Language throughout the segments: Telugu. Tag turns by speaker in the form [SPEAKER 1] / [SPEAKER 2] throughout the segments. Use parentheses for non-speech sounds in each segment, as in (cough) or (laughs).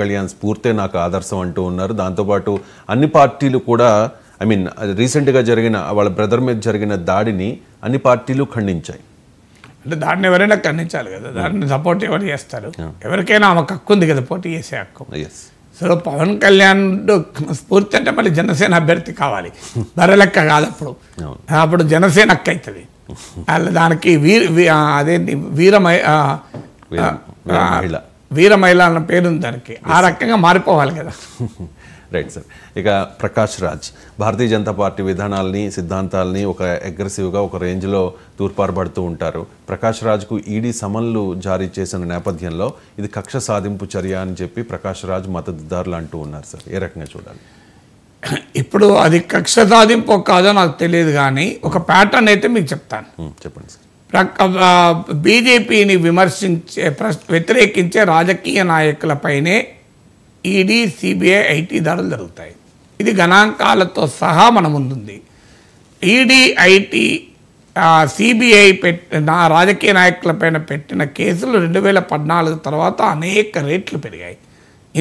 [SPEAKER 1] కళ్యాణ్ స్ఫూర్తే నాకు ఆదర్శం అంటూ ఉన్నారు దాంతోపాటు అన్ని పార్టీలు కూడా ఐ మీన్ రీసెంట్గా జరిగిన వాళ్ళ బ్రదర్ మీద జరిగిన దాడిని అన్ని పార్టీలు ఖండించాయి
[SPEAKER 2] అంటే దాన్ని ఎవరైనా ఖండించాలి కదా దాన్ని సపోర్ట్ ఎవరు చేస్తారు ఎవరికైనా ఆమె హక్కు ఉంది కదా పోటీ చేసే హక్కు సో పవన్ కళ్యాణ్ స్ఫూర్తి అంటే మళ్ళీ జనసేన అభ్యర్థి కావాలి ధర లెక్క కాదు అప్పుడు అప్పుడు జనసేన అక్క అవుతుంది (laughs) దానికి వీర అదేంటి వీరమై వీరమైల అన్న పేరు ఉంది దానికి ఆ రకంగా మారిపోవాలి కదా
[SPEAKER 1] రైట్ (laughs) సార్ ఇక ప్రకాష్ రాజ్ భారతీయ జనతా పార్టీ విధానాలని సిద్ధాంతాలని ఒక అగ్రెసివ్గా ఒక రేంజ్లో తూర్పారబడుతూ ఉంటారు ప్రకాష్ రాజ్కు ఈడీ సమన్లు జారీ చేసిన నేపథ్యంలో ఇది కక్ష సాధింపు చర్య అని చెప్పి ప్రకాష్ రాజ్ మద్దతుదారులు అంటూ ఉన్నారు సార్ ఏ రకంగా చూడాలి (clears throat) ఇప్పుడు అది కక్ష
[SPEAKER 2] సాధింపు కాదో నాకు తెలియదు కానీ ఒక ప్యాటర్న్ అయితే మీకు చెప్తాను
[SPEAKER 1] hmm, చెప్పండి సార్
[SPEAKER 2] బీజేపీని విమర్శించే వ్యతిరేకించే రాజకీయ నాయకులపైనే ఈడీ సిబిఐ ఐటీ దాడులు జరుగుతాయి ఇది గణాంకాలతో సహా మన ముందుంది ఈడీ ఐటీ సిబిఐ పెట్ నా రాజకీయ నాయకులపైన పెట్టిన కేసులు రెండు వేల పద్నాలుగు తర్వాత అనేక రేట్లు పెరిగాయి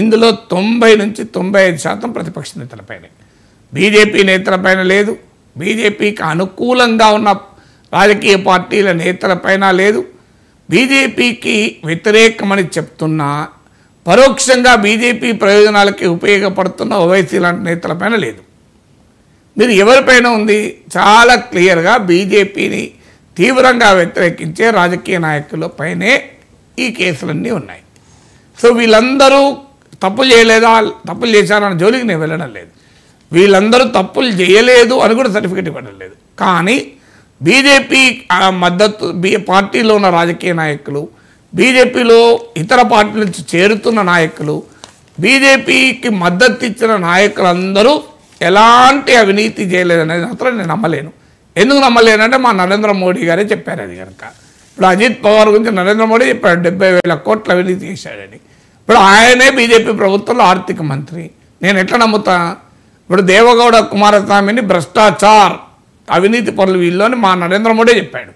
[SPEAKER 2] ఇందులో తొంభై నుంచి తొంభై ఐదు శాతం ప్రతిపక్ష నేతలపైనే బీజేపీ నేతలపైన లేదు బీజేపీకి అనుకూలంగా ఉన్న రాజకీయ పార్టీల నేతలపైన లేదు బీజేపీకి వ్యతిరేకమని చెప్తున్నా పరోక్షంగా బీజేపీ ప్రయోజనాలకి ఉపయోగపడుతున్న ఓవైసీ లాంటి నేతలపైన లేదు మీరు ఎవరిపైన ఉంది చాలా క్లియర్గా బీజేపీని తీవ్రంగా వ్యతిరేకించే రాజకీయ పైనే ఈ కేసులన్నీ ఉన్నాయి సో వీళ్ళందరూ తప్పులు చేయలేదా తప్పులు చేశారన్న జోలికి నేను వెళ్ళడం లేదు వీళ్ళందరూ తప్పులు చేయలేదు అని కూడా సర్టిఫికేట్ ఇవ్వడం లేదు కానీ బీజేపీ మద్దతు బీ పార్టీలో ఉన్న రాజకీయ నాయకులు బీజేపీలో ఇతర పార్టీల నుంచి చేరుతున్న నాయకులు బీజేపీకి మద్దతు ఇచ్చిన నాయకులందరూ ఎలాంటి అవినీతి చేయలేదనేది మాత్రం నేను నమ్మలేను ఎందుకు నమ్మలేనంటే మా నరేంద్ర మోడీ గారే చెప్పారు అది కనుక ఇప్పుడు అజిత్ పవార్ గురించి నరేంద్ర మోడీ చెప్పాడు డెబ్బై వేల కోట్ల అవినీతి చేశాడని ఇప్పుడు ఆయనే బీజేపీ ప్రభుత్వంలో ఆర్థిక మంత్రి నేను ఎట్లా నమ్ముతా ఇప్పుడు దేవగౌడ కుమారస్వామిని భ్రష్టాచార్ అవినీతి పనులు వీళ్ళు అని మా నరేంద్ర మోడీ చెప్పాడు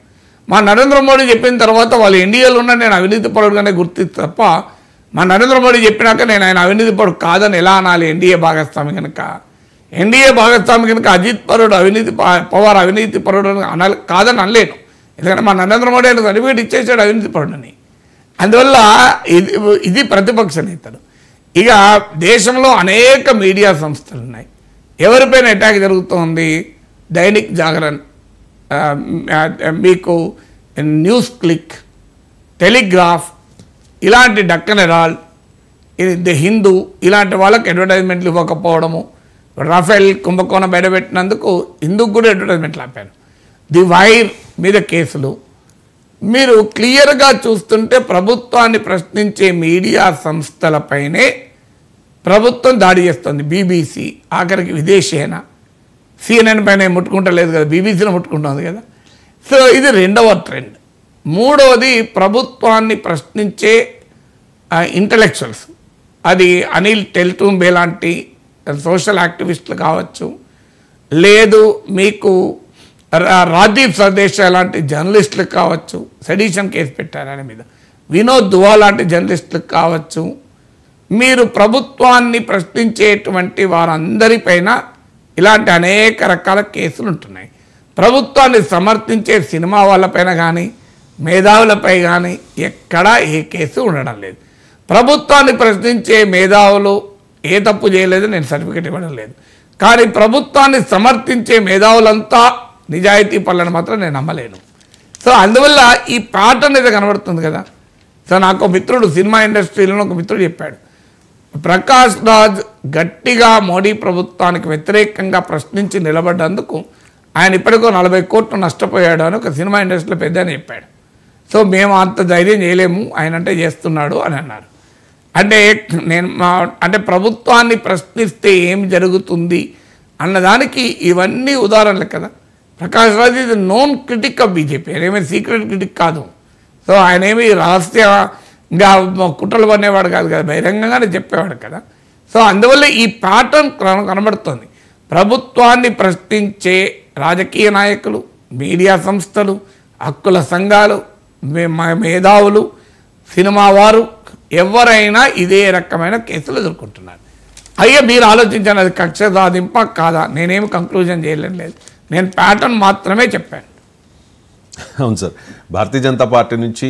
[SPEAKER 2] మా నరేంద్ర మోడీ చెప్పిన తర్వాత వాళ్ళు ఇండియాలో ఉన్న నేను అవినీతి పరుడుగానే గుర్తి తప్ప మా నరేంద్ర మోడీ చెప్పినాక నేను ఆయన అవినీతి పరుడు కాదని ఎలా అనాలి ఎన్డీఏ భాగస్వామి కనుక ఎన్డీఏ భాగస్వామి కనుక అజిత్ పరుడు అవినీతి పవార్ అవినీతి పరుడు అనాలి కాదని అనలేను ఎందుకంటే మా నరేంద్ర మోడీ ఆయన సర్టిఫికేట్ ఇచ్చేసాడు అవినీతి పరుడని అందువల్ల ఇది ఇది ప్రతిపక్ష నేతలు ఇక దేశంలో అనేక మీడియా సంస్థలు ఉన్నాయి ఎవరిపైన అటాక్ జరుగుతోంది దైనిక్ జాగరణ్ మీకు న్యూస్ క్లిక్ టెలిగ్రాఫ్ ఇలాంటి డక్కనెరాల్ ఇది హిందూ ఇలాంటి వాళ్ళకి అడ్వర్టైజ్మెంట్లు ఇవ్వకపోవడము రఫేల్ కుంభకోణం బయటపెట్టినందుకు హిందూకు కూడా అడ్వర్టైజ్మెంట్లు ఆపారు ది వైర్ మీద కేసులు మీరు క్లియర్గా చూస్తుంటే ప్రభుత్వాన్ని ప్రశ్నించే మీడియా సంస్థలపైనే ప్రభుత్వం దాడి చేస్తుంది బీబీసీ ఆఖరికి విదేశీనా సిఎన్ఎన్ పైన ముట్టుకుంటా లేదు కదా బీబీసీలో ముట్టుకుంటుంది కదా సో ఇది రెండవ ట్రెండ్ మూడవది ప్రభుత్వాన్ని ప్రశ్నించే ఇంటలెక్చువల్స్ అది అనిల్ టెల్టూంబే లాంటి సోషల్ యాక్టివిస్టులు కావచ్చు లేదు మీకు రాజీవ్ సర్దేశా లాంటి జర్నలిస్టులకు కావచ్చు సెడిషన్ కేసు పెట్టారు ఆయన మీద వినోద్ దువా లాంటి జర్నలిస్టులకు కావచ్చు మీరు ప్రభుత్వాన్ని ప్రశ్నించేటువంటి వారందరిపైన ఇలాంటి అనేక రకాల కేసులు ఉంటున్నాయి ప్రభుత్వాన్ని సమర్థించే సినిమా వాళ్ళపైన కానీ మేధావులపై కానీ ఎక్కడా ఏ కేసు ఉండడం లేదు ప్రభుత్వాన్ని ప్రశ్నించే మేధావులు ఏ తప్పు చేయలేదు నేను సర్టిఫికేట్ ఇవ్వడం లేదు కానీ ప్రభుత్వాన్ని సమర్థించే మేధావులంతా నిజాయితీ పనులను మాత్రం నేను నమ్మలేను సో అందువల్ల ఈ పాట అనేది కనబడుతుంది కదా సో నాకు మిత్రుడు సినిమా ఇండస్ట్రీలో ఒక మిత్రుడు చెప్పాడు ప్రకాష్ రాజ్ గట్టిగా మోడీ ప్రభుత్వానికి వ్యతిరేకంగా ప్రశ్నించి నిలబడ్డందుకు ఆయన ఇప్పటికో నలభై కోట్లు నష్టపోయాడు అని ఒక సినిమా ఇండస్ట్రీలో పెద్ద అని చెప్పాడు సో మేము అంత ధైర్యం చేయలేము ఆయన అంటే చేస్తున్నాడు అని అన్నారు అంటే నేను మా అంటే ప్రభుత్వాన్ని ప్రశ్నిస్తే ఏం జరుగుతుంది అన్నదానికి ఇవన్నీ ఉదాహరణలు కదా ప్రకాష్ రాజ్ ఇది నోన్ క్రిటిక్ ఆఫ్ బీజేపీ ఏమైనా సీక్రెట్ క్రిటిక్ కాదు సో ఆయన ఏమి రహస్య ఇంకా కుట్రలు పనేవాడు కాదు కదా బహిరంగంగానే చెప్పేవాడు కదా సో అందువల్ల ఈ ప్యాటర్న్ కనబడుతోంది ప్రభుత్వాన్ని ప్రశ్నించే రాజకీయ నాయకులు మీడియా సంస్థలు హక్కుల సంఘాలు మేధావులు సినిమా వారు ఎవరైనా ఇదే రకమైన కేసులు ఎదుర్కొంటున్నారు అయ్యా మీరు ఆలోచించాను అది కక్ష సాధింప కాదా నేనేమి కంక్లూజన్ చేయలేం లేదు నేను ప్యాటర్న్ మాత్రమే చెప్పాను
[SPEAKER 1] అవును సార్ భారతీయ జనతా పార్టీ నుంచి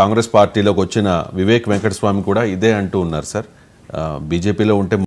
[SPEAKER 1] కాంగ్రెస్ పార్టీలోకి వచ్చిన వివేక్ వెంకటస్వామి కూడా ఇదే అంటూ ఉన్నారు సార్ బీజేపీలో ఉంటే